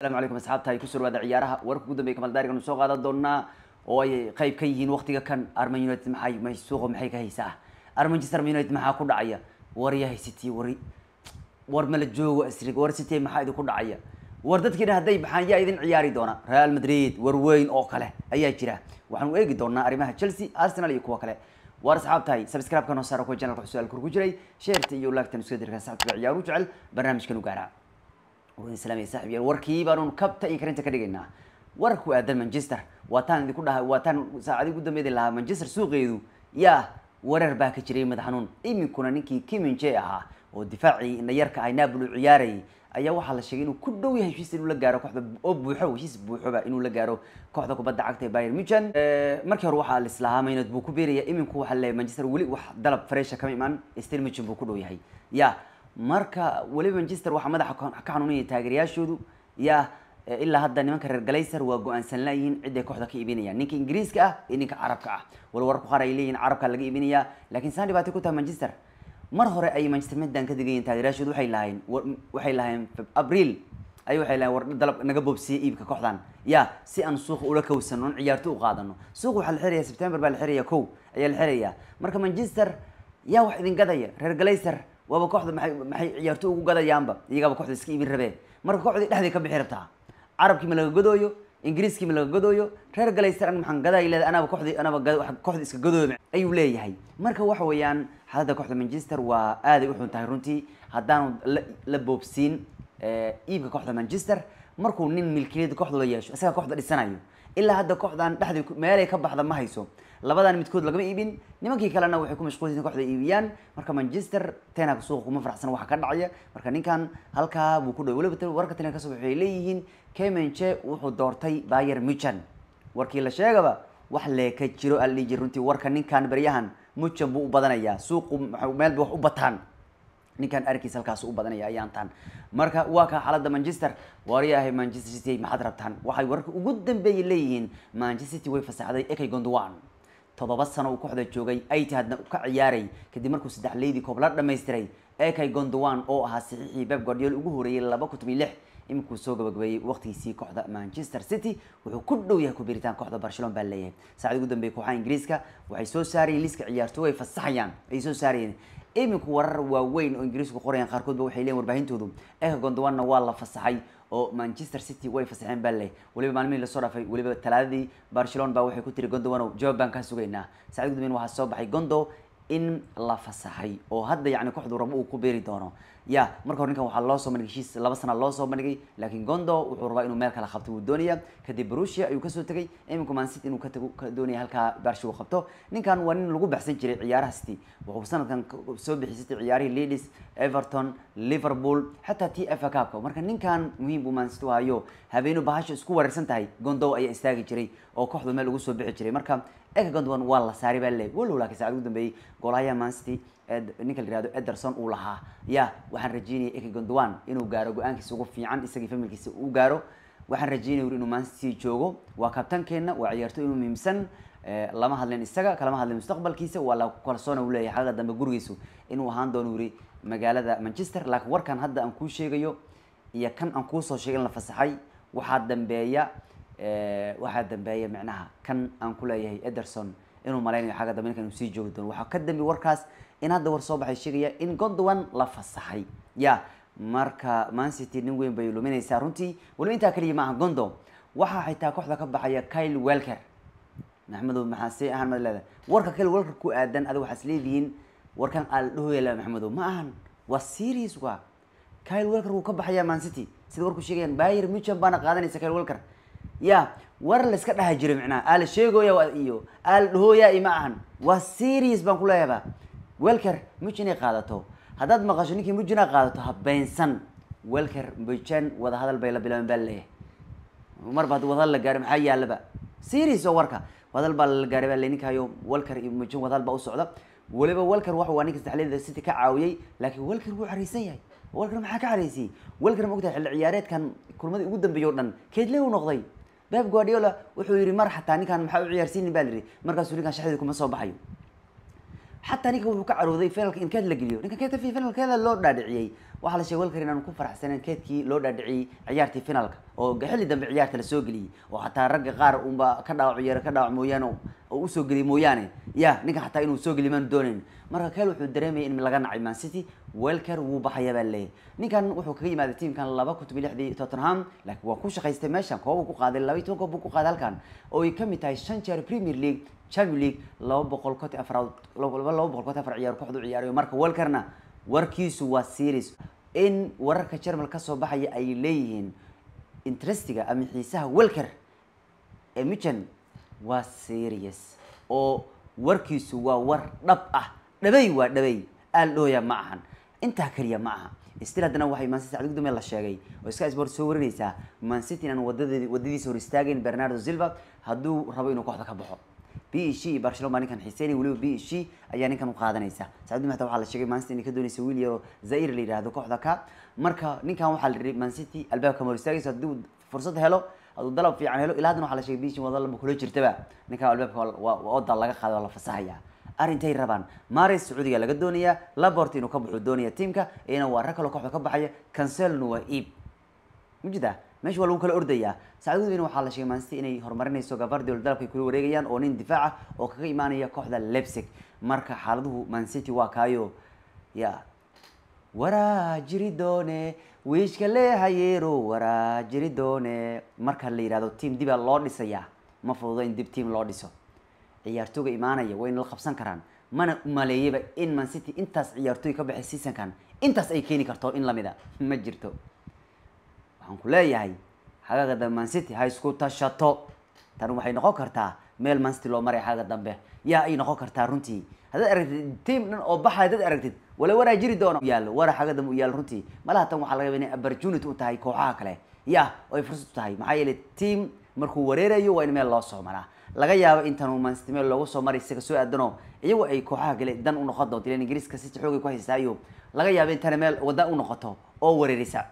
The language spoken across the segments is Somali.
السلام عليكم أصحابتها يكسر وهذا عيارها وركب قدام بيكمل دارك نسوق هذا دورنا وي قيب كيين وقت كان أرمن يونايتد محاي ما يسوق محاي كهيسة أرمن جسر يونايتد محا كل عيا وريا هي سيتي وري ورمل جو أسرق ور سيتي محاي ذو كل عيا وردت كده هدي بحان يا إذن عياري دونا ريال مدريد وروين أو كله أي جرا وحنو إيجي دونا أرمها تشيلسي أرسنال يكوا كله war asxaabtahay sabscribe-ka noo saara kuwa janalka xusaalkur ku jiray sheerta iyo laagtan isku dirkan saxabka ciyaaru jecel barnaamijkan u gaaraa waislam saaxiibyaal warkii baanu kabta iyo karinta ka dhigaynaa warka ku aadan manchester waataan taan idinku dhaha waa taan saacadi ugu dambeedi lahaa manchester suuqeedu yaa warar baa ka jiray madax iminkuna ninkii kiminje ahaa oo difaacii nayarka ah naabul u ciyaarayay ayaa waxaa la sheegay inuu ku dhow yahay heshiis inuu la gaaro kooxda oo buuxo heshiis buuxoba inuu la gaaro kooxda kubadda cagta ee bayern michan markii hore waxaa lislahaa maynad buu ku beeraya iminku waxaa leeyahay manchester weli wax dalab fareesha kama imaan stil michan buu ku dhow yahay ya marka weliba manchester waxaa madaxa ka xanuunaya taageerayaashoodu yaa eh, ilaa hadda nimanka reer galayser waa go-aansan laayihiin cidday kooxda ka iibinayaan ninka ingiriiska ah iyo ninka carabka ah wal wararku qaar ay leeyihin carabka laga iibinayaa laakiin saan dhibaato ku tahay manchester mar hore ayay manchester middan ka degayiin taageerayaashoodu waxay lahayn waxay lahayn abriil ay waxay lahayn war dalab naga boobsiye iibka kooxdan ya si aan suuqa ula kowsano on ciyaarto u qaadano suuqa waxaa la xiraya september baa la xiraya kow ayaa la xirayaa marka manchester yaa wax idin gadaya reer galayser waaba kooxda maay maxay ciyaarto ugu gadayaanba iyagaaba kooxda iska iibin rabeen marka kooxdii dhexday ka bixi rabtaa carabkii ma laga godooyo ingiriiskii ma laga godooyo reer galayster an maxaan gadaa leeda anaaba koodi anaaba kooxda iska gadooda ayuu leeyahay marka waxa weeyaan xaaladda kooxda manchester waa aaday uxun tahay runtii haddaanu la boobsiin eh, iibka kooxda manchester markuu nin milkiliyada kooxda la yeesho isagaa kooxda dhisanayo ilaa hadda kooxdan dhexday meelay ka baxda ma hayso labadan midkood lagama iibin nimankii kalena waxay ku mashquulyihin kooxda iibiyaan marka manchester tenak suuqa kuma faraxsan waxa ka dhacaya marka ninkan halkaa buu ku dhaw waliba warka tena kasoo waxay leeyihiin kemenche wuxuu doortay bayer muchan warkii la sheegaba wax leeka jiro aldhiji runtii warka ninkan beryahan muchan buu u badanayaa suuqu meel bay wax u bataan ninkan arkiis halkaas u badanaya ayaantaan marka waa ka xaaladda manchester waryahay manchester city maxaad rabtaan waxay wararka ugu dambeeyay leeyihiin manchester city way fasaxday ekay gondwan toddoba sano uu kooxda joogay ay tahadna ka ciyaaray kadib markuu saddex leydii koob la dhamaystiray ekay gondowan oo ahaa saxiixii beb guardiol ugu horeeyay laba kutob iyo lix iminkuu soo gabagabeeyey waqtigiisii kooxda manchester city wuxuu ku dhow yahay kubiritaan biritaan kooxda barcelona baa leeyahay saacadii ugu dambeyey kooxaha ingiriiska waxay soo saarayeen liiska ciyaartooy ay fasaxayaan ay soo saarayeen iminku warar waaweyn oo ingiriisku qorayaan qaarkoodba waxay leeyihin warbaahintoodu eka gondwanna waa la fasaxay oo manchester city way fasaxeen baa leh waliba maalmihii lasoo dhaafay waliba talaadadii barcelon baa waxay ku tiri gondowanow jawaab baan kaa sugaynaa saacad gudmin waxaa soo baxay gondo in la fasaxay oo hadda yani kooxdu rabo uu ku beeri doono ya marka hore ninkan waxaa loo soo bandhigay heshiis laba sana loo soo bandhigay laakiin gondo wuxuu rabaa inuu meel kale qabto wuu doonaya kadib brusia ayuu kasoo tegay imika mansit inuu ka tago doonaya halkaa barshi uu qabto ninkan waa nin lagu baxsan jiray ciyaaraha city wuxuu sanadkan soo bixi city ciyaarihii leadis everton liverpool xataa t f cup marka ninkan muhiim buu mansit u hayo habeenu bahasha isku wareersan tahay gondo ayaa istaagi jiray oo kooxdu meel lagu soo bixi jiray marka eka gondwan waa la saari baa leey walow laakiin saacad ugu dambeeyey golaya mancity ninka la yihahdo ederson uu lahaa ya waxaan rajeynayay eki gondwan inuu gaaro go-aankiisa ugu fiican isagii familkiisa uu gaaro waxaan rajeynaya wuri inuu mancity joogo waa kabtankeenna waa ciyaartoy inuu muhiimsan eh, lama hadlin isaga kalama hadlin mustaqbalkiisa waa la kalsoona uu leeyahay xaqiiqa dambe gurigiisu inuu ahaan doono wuri magaalada manchester laakiin warkan hadda aan kuu sheegayo iyo kan aan kuusoo sheegay in la fasaxay waxaa dambeeya eh, waxaa dambeeya micnaha kan aan ku leeyahay ederson inuu malaynayo xagga dambe ninkan inuu sii joogi doono waxaa ka dambi warkaas in hadda war soo baxay sheegaya in gondwan la fasaxay ya marka mancity nin weyn bay luminaysaa runtii waliba intaa keliya aha gondo waxaa xitaa kooxda ka baxaya kyle welker maxmedow maxaase ahaan maad leedahay warka kyle welker ku aadan adiga waxaa leedihiin warkan aldhoyala maxmedow ma ahan waa serious waa kyle welker wuu ka baxayaa mancity sida warku sheegayaan bayer muchan baana qaadanaysa kyle welker ya war layska dhaha jiray micnaha aala sheegoya iyo aala dhahooya i ma ahan waa serious baan ku kuleeyaba welker mujinay qaadato haddaad maqasho ninkii mujina qaadato habeynsan welker mujan wadahadal bay la bilaabeen baa laleeyahay marba haddi wadahadal la gaaro maxaa yaalaba serious oo warka wadahadal baa lala gaaray baa le ninkaayo welker iyo mujan wadahadal baa u socda weliba welker waxa waa ninka saxlida city ka caawiyey laakiin welker wuu caraysan yahay welker maxaa ka caraysiyey welker ma ogtahay xilli ciyaareedkan kulmadii ugu dambeeyay o dhan keedle u noqday beb guardiola wuxuu yidhi mar xataa ninkaan maxaa u ciyaarsiinin ba lihi markaasuu ninkan shaxdeeda kuma soo baxayo xataa ninka wuxuu ka carooday finalka in keed la geliyo ninka keedka finalkeeda loo dhaadhiciyey waxaa la sheegay walkar inaanu ku faraxsaneen keedkii loo dhaadhiciyey ciyaartii finalka oo xilli dambe ciyaarta la soo geliyey oo xataa ragga qaar unba ka dhaawac ciyaaro ka dhaawac mooyaane oo usoo geliyey mooyaane ya ninkan xataa inuu soo geli maanu doonayn marka keel wuxuu dareemayay in laga nacay man city welker wuu baxaya baa leeyahy ninkan wuxuu kaga yimaaday tiamkan laba kun toban lixdii tottenham laakiin waa ku shaqaystay meeshan koob ku qaaday laba iyo toban koob buu ku qaaday halkan oo ay kamid tahay shan jeer premier league champion league laba boqol konti afaraad laba boqol konton afar ciyaar kooxdu ciyaarayo marka welkerna warkiisu waa series in wararka jermal kasoo baxaya ay leeyihiin interestiga ama xiisaha welker ee mijan waa serious oo warkiisu waa war dhab ah dhabay waa dhabay aaldhooya ma ahan intaa keliya ma aha stil haddana waxay mancity sacdi gudume la sheegay oo sky sport soo warinaysaa mancity inaan wadadeed wadadiisa hor istaagayn bernardo silva hadduu rabo inuu kooxda ka baxo b h iyo barcelona baa ninkan xiiseynaya weliba b h ayaa ninkan u qaadanaysa sacdi gudume waxaa la sheegay mancity inay ka doonaysa wiil yaro zaire la yihahdo kooxda ka marka ninkan waxaa la yidhi mancity albaabka ma hor istaagaysa hadduu fursad helo haduu dalab fiican helo ilaa hadan waa la sheegay bishin wada laba kula jirtaba ninkaa albaabka waa laga qaada waa la fasaxaya arintay rabaan maris sacuudiga laga doonayaa labort inuu ka baxu doonaya tiamka iyana waa rag kaloo kooxda ka baxaya cancelna waa eb ma jirta meesha waa lagu kala ordayaa sacdudweyne waxaa la sheegay maansti inay horumarinayso gavardiol dalabkay kula wareegayaan oo nin difaaca oo kaga imaanaya kooxda lebsig marka xaaladuhu mancity waa kaayo ya waraa jiri doone wiishka lee hayeero waraa jiri doone marka la yidhahdo tiam dibaa loo dhisayaa ma fududo in dib tiam loo dhiso ciyaartooga imaanaya wayna la qabsan karaan mana maleeyaba in mancity intaas ciyaartooy ka baxay seasonkan intaas ay keeni karto in lamid a ma jirto waxaan ku leeyahay xagaga dambe man ha isku tashato tan waxay noqon kartaa meel man city loo maray xagaga dambe yaa ay noqon kartaa runtii hadaad aragtid tiim dhan oo baxay haddaad aragtid wala waraa jiri doono yaalo waraa xagga dambe u yaalo runtii malaha tan waxaa laga yaba inay abarjunity u tahay kooxaha kale ya oo ay fursad u tahay maxaa yeelay tiim markuu wareerayo waa in meel loo soo maraa laga yaabo intaanu meel loogu soo maray isaga soo aadanoo iyagu ay kooxaha kale dan u noqon doonto ilan ingiriiska city xoogay ku haystaa iyo laga yaabo intana meel waddan u noqoto oo wareerisa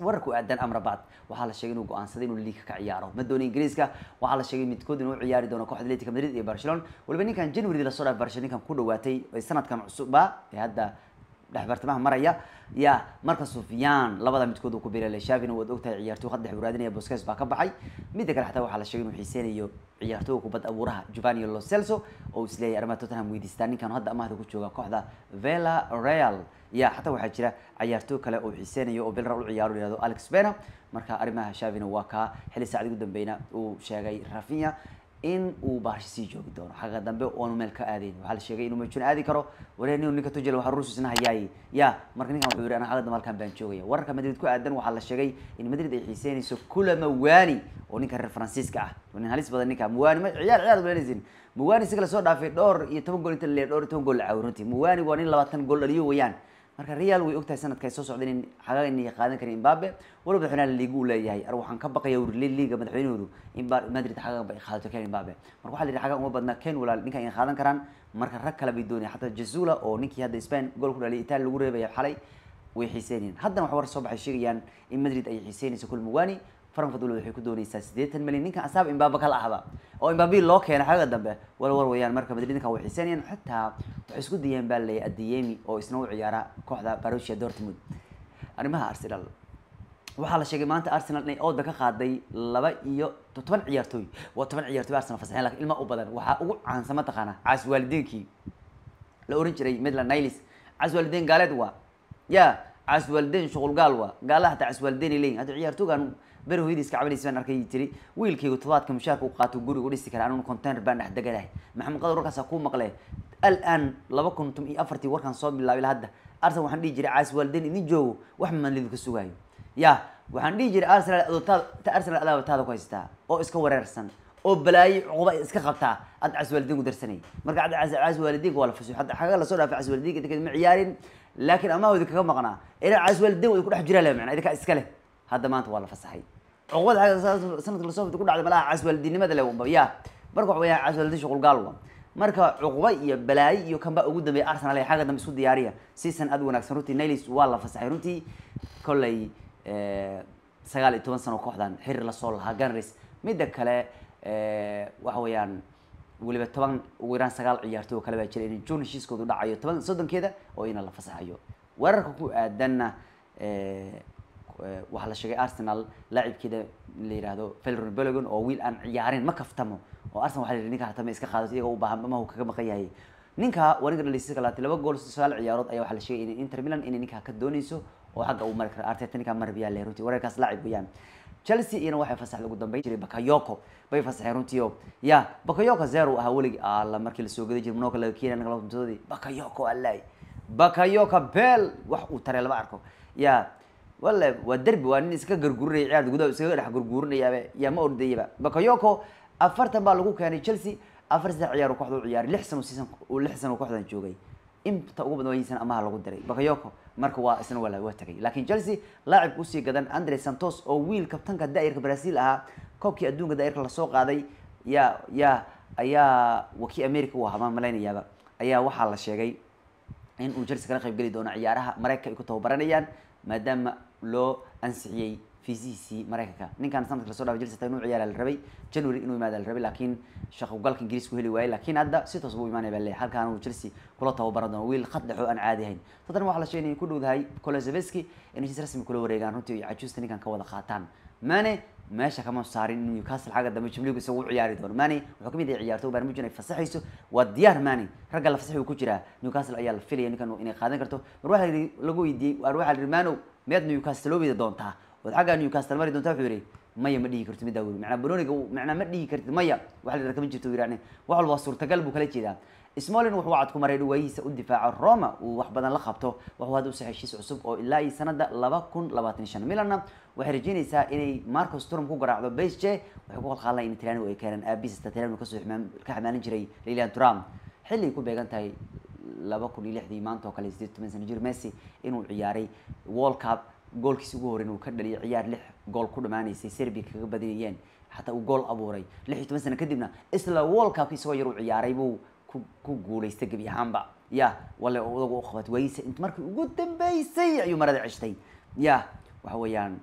wararka u aadan amrabat waxaa la sheegay inuu go-aansaday inuu liiga ka ciyaaro ma maddooniya ingiriiska waxaa la sheegay midkood inuu u ciyaari doono kooxda atletica madrid iyo barcelon waliba ninkan january lasoo dhaaf barcelona ninkan ku dhawaatay ay sanadkan cusubba ee hadda dhex bartamaha maraya ya marka sufyaan labada midkood uu ku biray shavina waad ogtahay ciyaartoy haddex waraadinaya boskes baa ka baxay midda kale xataa waxaa la sheegay inuu xiiseynayo ciyaartooga kubad abuuraha jovani lo celso oo isleeyahy arrimaha tottenham weydiistaa ninkan hadda amahda ku jooga kooxda vela real ya xataa waxaa jira ciyaartooy kale oo xiiseynayo oo belra u ciyaaro yihahdo alex bena marka arrimaha shavina waa kaa xilli saacad ugu dambeyna uu sheegay rafinya in uu baashi sii joogi doono xagga dambe oanu meel ka aadayn waxaa la sheegay inuu majuun aadi karo waree nin ninka tujel waa ruusus hayaay ya marka ninkan wuxuu yidhi ana xagga dambe halkan baan joogaya wararka madrid ku aadan waxaa la sheegay in madrid ay xiiseynayso kula mawani oo ninka reer faransiiska ah nin halis badan ninka mawani ciyaal ciyaar malanaysin mawani isaga lasoo dhaafay dhowr iyo toban gool inta le dhowr iyo toban gool la caawi runtii mawani waa nin labaatan gool dhaliyo wayaan marka real way ogtahay sanadka soo socda inay xagaag inay qaadan karin imbabe waliba madaxweynaha laliigu u leeyahay ar waxaan ka baqaya wuri liiga madaxweynahoodu in madrid xagaag ba ay qaadato ken imbabe marka waxaa la yidhi xagaag uma badnaa ken walaal ninkan ay qaadan karaan marka rag kale bay doonaya xataa jazula oo ninkii hadda spain gool ku dhaliyay italia lagu reebaya xalay way xiiseynayaan haddana wax war soo baxay sheegayaan in madrid ay xiiseynayso kulmugani frankfurt waliba waxay ku dooneysaa siddeetan milyan ninka asaab imbaaba kala ahda oo imbaabihii loo keenay xagga dambe walwal wayaan marka madrid ninkan way xiiseynayaan xitaa waxay isku dayeen baa leeyahay adiyemi oo isna u ciyaara kooxda barusia dortmund arrimaha arsenal waxaa la sheegay maanta arsenal inay ooda ka qaaday laba iyo toban ciyaartooy waa toban ciyaartooy arsenal fasaxeen lakin ilma u badan waxaa ugu caansan mataqaana caas waalidenkii la oran jiray midland nilis caas waalideen gaaleed waa ya caswaaldeyn shuqulgaal waa gaalaha hataa caswaaldeyn ay ad hadda ciyaartoogan beri hooyadii iska cabanaysa baan arkay tiri wiilkaygu todobaadka mushaarka u qaato gurigu dhisi kara anun container baan dhex deganahay maxamed qadar warkaasa kuu maqle aan laba konton iyo afartii warkaan soo bilaabay hadda arsenal waxaan dhihi jiray caswaaldeyn idin joogo wax man sugaayo ya waxaan dhihi jiray arsenal adoota arsenal adaaba taada ku haystaa oo iska wareersan oo balaayo cuquba iska qabtaa ad ku darsanay marka caswaalidiinka waa la fasuux hadda xagaa lasoo dhaafay caswaalidiinka ma ciyaarin laakiin amaah idin kaga maqnaa ilaa caswal den wadi kudhex jiraa le mana idinkaa iska leh hadda maanta waa la fasaxay cuqubada xagga sanadka ku dhacday malaha caswaldinimada le waba ya marka waxa weyaa caswaldin gaalwa marka cuqba iyo balaayo iyo kanba ugu dambeeya arsenal ee xagga dambe isku diyaariya season aad wanaagsan runtii nailis waa la fasaxay runtii kolley sagaal iyo toban sano kooxdan xirir lasoo lahaa ganris midda kale waxa weeyaan weliba toban ugu yaraan sagaal ciyaartooy oo kale baa jira inay june heshiiskoodu dhacayo toban soddonkeeda oo ina la fasaxayo weerarka ku aadanna eh, waxaa la sheegay arsenal laacibkeeda la yihahdo velron belogon oo wiil aan ciyaarin ma kaftamo oo arsenal waa ninka hatama iska qaadato iyagoo u baahan mahu kaga maqan yahay ninka waa ninka dhalisay laba gool sagaal ciyaarood ayaa waxaa la sheegay inay inter milan inay ninkaa ka dooneyso oo xagga uu mari karo arteta ninkaa marabiyaa le runtii laacib weeyaan chelsea iyana waxay fasaxda ugu dambayn jiray bakayoko bay fasaxeen runtiio oo ya bakayoko zero ahaa weligi alla markii lasoo gada jir monoka laga keenay annaga labatoodii bakayoko allay bakayoko beel wax uu taree lama arko ya wale waa derbi waa nin iska garguurinaya ciyaarda gudaha iskaga dhex garguurinayaaba yaa ma ordayaba bakayoko afartan baa lagu keenay chelsea afar saddex ciyaar kooxda u ciyaaray lix san season lix sano kooxdan joogay inta ugu badan waayihiisana amaha lagu diray bakayoko marka waa isna waa tagay laakiin chelsea laacib usii gadan andre santos oo wiil kabtanka daayirka brazil ahaa koobkii adduunka daayirka lasoo qaaday yaa yaa ayaa wakii america u ahaa baan malaynayaaba ayaa waxaa la sheegay in uu chelsea kala qayb geli doono ciyaaraha mareykanka ay ku tababaranayaan maadaama loo ansixiyey fiisihiisii maraykanka ninkaan sanadka lasoo dhaafay jelsata inuu ciyaara la rabay january inuu imaada la rabay laakiin shaqogalka ingiriisku heli waayey laakiin hadda si toos buu imaanaya baa leeyahy halkaan uu chelsea kula tababaro doono wiil khad dhexoo aan caadi ahayn haddana waxaa la sheegay in ku dhowdahay koloseveski inay si rasmi kula wareegaan runtii iyo cajuusta ninkan ka wada qaataan mane meesha kama saarin newcastle xagga dambe jimligu isagu ciyaari doono mane wuxuu kamid yahay ciyaartooy barnaamijin ay fasaxayso waa diyaar mane ragga la fasaxi ku jiraa newcastle ayaa la filaya ninkan inay qaadan karto mar waxaa lagu weydiiyey war waxaa la yihi manow miyaad newcastle doontaa waad xaggaa newcastle mari doonta wuxuu yihi maya ma dhihi karto midaa weli manaa banoniga manaa ma dhihi kartid maya wax la rakama jirto yihahne wax walba suurtagal buu kala jeedaa smolin wuxuu wacad ku maray dhawaayihiisa u difaaca roma uu wax badan la qabto wuxuu hadda usoo heshiis cusub oo ilaa iyo sanada laba kun labaatan iyo shan milanna waxay rajeynaysaa inay marcos turum ku garaacdo bsj waxay ku qalqaalan in talyaanigu ay keenaan aabiis talyaanigu kasoo ka ximaanin jiray lilian turam xilliay ku beegan tahay laba kun iyo lixdii maanta oo kale sideed toban sana jir messi inuu ciyaaray world cup goolkiis ugu horeyn uu ka dhaliyay ciyaar lix gool ku dhamaanaysay serbia kaga badinayeen xataa uu gool abuuray lix iyo toban sano kadibna isla world cup isagoo yar ciyaaray ciyaarayb ku guulaystay gebi ahaanba ya wale odagu u qabat wayse int markii ugu dambeysay ayuu marada ceshtay ya waxa weeyaan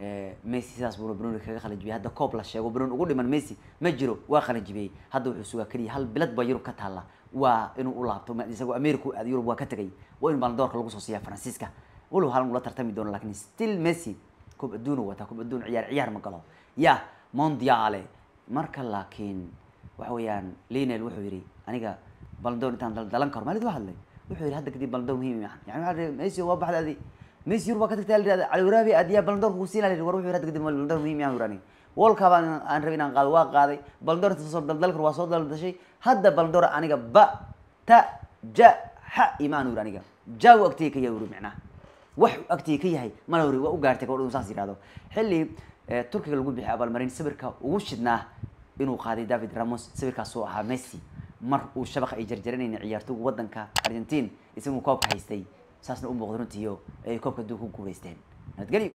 eh, messi sidaas buuna banooni kaga qalin hadda coob la sheego banooni ugu dhiman messi ma jiro waa qalin hadda wuxuu sugaa keliya hal bilad baa yurub ka taalla waa inuu u laabto isagoo america u aada yurub waa ka tegay waa in baldoorka lagu soo siiyaa faransiiska walow haln ula tartami doono lakin still messy koob adduunu wataa koob adduun ciyaar ciyaar ma galo ya mondiale marka laakiin waxa weeyaan linel wuxuu yidhi aniga baldoon intaan daldalan karo maalid u hadlay wuxuu yidhi hadda kadib baldoon muhiim macan yani waxa messi waa baxda adi messi yurub waa ka tagtay ala yidhahda caliwaraabi adiyaa baldoon kugu siina war wuxuu yidhi hadda kadib baldoon muhiim macan yurani walka aan rabay inaan qaado waa qaaday baldoor inta soo daldal karo waa soo daldashay hadda baldoor aniga ba ta ja ha imaan yuri aniga jaagu agtiyay kayaa yuri micnaha wax agtiga ka yahay mal hore waa u gaartay gabadh saas yihahdo xilli eh, turkiga lagu bixiyay abaalmarin sawirka ugu shidnaa inuu qaaday david ramos sawirkaas uu ahaa messi mar uu shabaqa ay jarjaranayna ciyaartoogu waddanka argentine isagu koobka haystay saasna u muuqda runtiiyo ay koobka adduunka ku guulaysteen nabadgelyo